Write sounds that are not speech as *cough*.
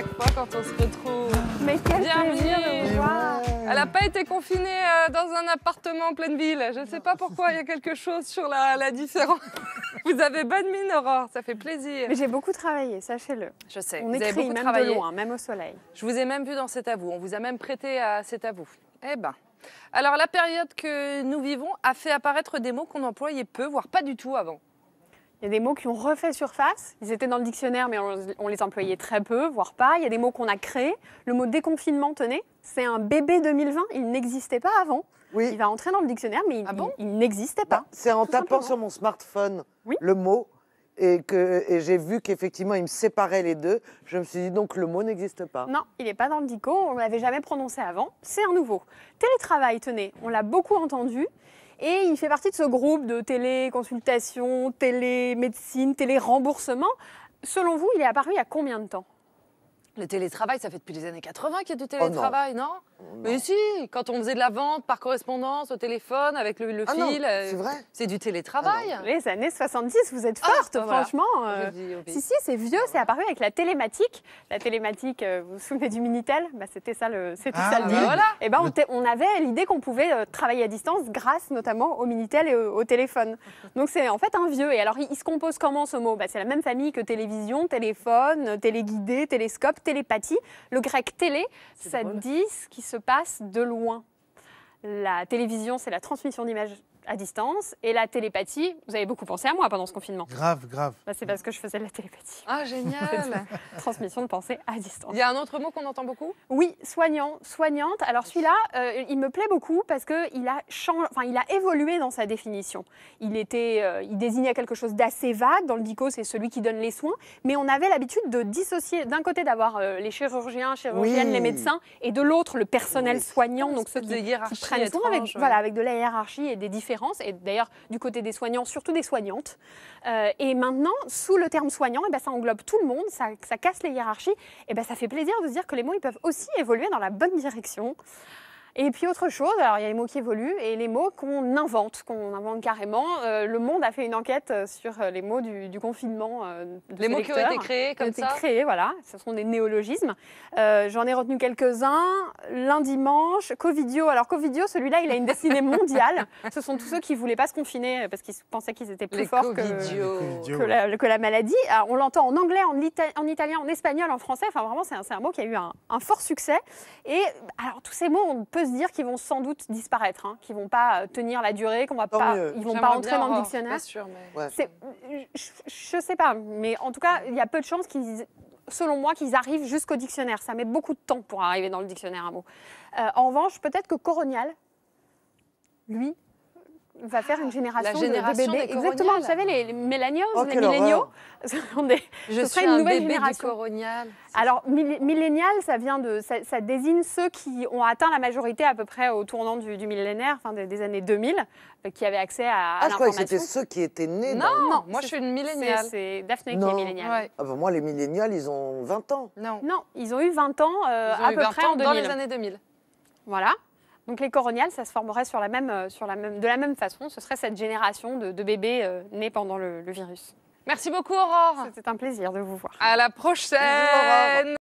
chaque quand on se retrouve. Mais de vous voir. Elle n'a pas été confinée euh, dans un appartement en pleine ville. Je ne sais pas pourquoi il y a quelque chose sur la, différence. *laughs* Vous avez bonne mine, Aurore, ça fait plaisir. Mais j'ai beaucoup travaillé, sachez-le. Je sais. On vous avez beaucoup même travaillé. de loin, même au soleil. Je vous ai même vu dans cet à vous. On vous a même prêté à cet à vous. Eh ben. Alors la période que nous vivons a fait apparaître des mots qu'on employait peu, voire pas du tout avant. Il y a des mots qui ont refait surface. Ils étaient dans le dictionnaire, mais on les employait très peu, voire pas. Il y a des mots qu'on a créés. Le mot déconfinement, tenez, c'est un bébé 2020. Il n'existait pas avant. Oui. Il va entrer dans le dictionnaire, mais il, ah il, n'existait pas. Bah, c'est en tapant sur mon smartphone le mot et que j'ai vu qu'effectivement il me séparait les deux. Je me suis dit donc le mot n'existe pas. Non, il n'est pas dans le dico. On l'avait jamais prononcé avant. C'est un nouveau. Télétravail, tenez, on l'a beaucoup entendu. Et il fait partie de ce groupe de téléconsultation, télémédecine, téléremboursement. Selon vous, il est apparu il y a combien de temps le télétravail, ça fait depuis les années 80 qu'il y a du oh télétravail, non. Mais si, quand on faisait de la vente par correspondance, au téléphone, avec le, ah fil, euh, c'est fil, c'est du télétravail. Ah les années 70, vous êtes ah, fortes, franchement. Euh, si, si, c'est vieux, c'est apparu avec la télématique. La télématique, euh, vous vous souvenez du Minitel bah, C'était ça le, c'était Et eh ben, on, avait l'idée qu'on pouvait travailler à distance grâce notamment au Minitel et au, téléphone. Donc c'est en fait un vieux. Et alors, il, se compose comment ce mot bah, C'est la même famille que télévision, téléphone, téléguidé, télescope télépathie. Le grec télé, ça dit ce qui se passe de loin. La télévision, c'est la transmission d'images à distance. Et la télépathie, vous avez beaucoup pensé à moi pendant ce confinement. Grave, grave. Bah, c'est parce que je faisais de la télépathie. Ah, génial *laughs* Transmission de pensée à distance. Il y a un autre mot qu'on entend beaucoup Oui, soignant, soignante. Alors celui-là, euh, il me plaît beaucoup parce qu'il a, chang... enfin, il a évolué dans sa définition. Il, était, euh, il désignait quelque chose d'assez vague. Dans le DICO, c'est celui qui donne les soins. Mais on avait l'habitude de dissocier, d'un côté, d'avoir euh, les chirurgiens, chirurgiennes, les médecins, et de l'autre, le personnel soignant, donc ceux qui, prennent soin avec, voilà, avec de la hiérarchie et des différents et d'ailleurs du côté des soignants, surtout des soignantes. Euh, et maintenant, sous le terme soignant, et eh ben, ça englobe tout le monde, ça, casse les hiérarchies, et eh ben, ça fait plaisir de se dire que les mots ils peuvent aussi évoluer dans la bonne direction. Et puis autre chose, alors il y a les mots qui évoluent et les mots qu'on invente, qu'on invente carrément. Euh, le Monde a fait une enquête euh, sur euh, les mots du, confinement. les mots qui ont été créés comme ça. Été créés, voilà. Ce sont des néologismes. J'en ai retenu quelques-uns. Lundi dimanche, Covidio. Alors Covidio, celui-là, il a une destinée mondiale. *laughs* Ce sont tous ceux qui voulaient pas se confiner parce qu'ils pensaient qu'ils étaient plus forts que, la, maladie. Alors, on l'entend en anglais, en, en, italien, en espagnol, en français. Enfin vraiment, c'est un, un, mot qui a eu un, un fort succès. Et alors tous ces mots, on peut dire qu'ils vont sans doute disparaître, hein, qu'ils ne vont pas euh, tenir la durée, qu'on va pas, ils vont pas entrer dans le dictionnaire. mais... Je ne sais pas, mais en tout cas, il y a peu de chances qu'ils selon moi, qu'ils arrivent jusqu'au dictionnaire. Ça met beaucoup de temps pour arriver dans le dictionnaire un mot. Euh, en revanche, peut-être que Coronial, lui, va faire une génération, la génération de, bébés. Exactement, vous savez, les, oh, milléniaux, les *laughs* milléniaux, sont des, Je ce une un nouvelle bébé génération. Alors, millénial, ça vient de, ça, désigne ceux qui ont atteint la majorité à peu près au tournant du, millénaire, enfin des, années 2000, euh, qui avaient accès à, ah, je croyais que c'était ceux qui étaient nés. Non, non moi je suis une milléniale. C'est Daphné qui est milléniale. Ouais. Ah, bah, moi, les millénials, ils ont 20 ans. Non, non ils ont eu 20 ans euh, à peu près en 2000. Dans les années 2000. Voilà. Donc les coroniales, ça se formerait sur la même, euh, sur la même, de la même façon. Ce serait cette génération de, bébés euh, nés pendant le, virus. Merci beaucoup Aurore. C'était un plaisir de vous voir. À la prochaine.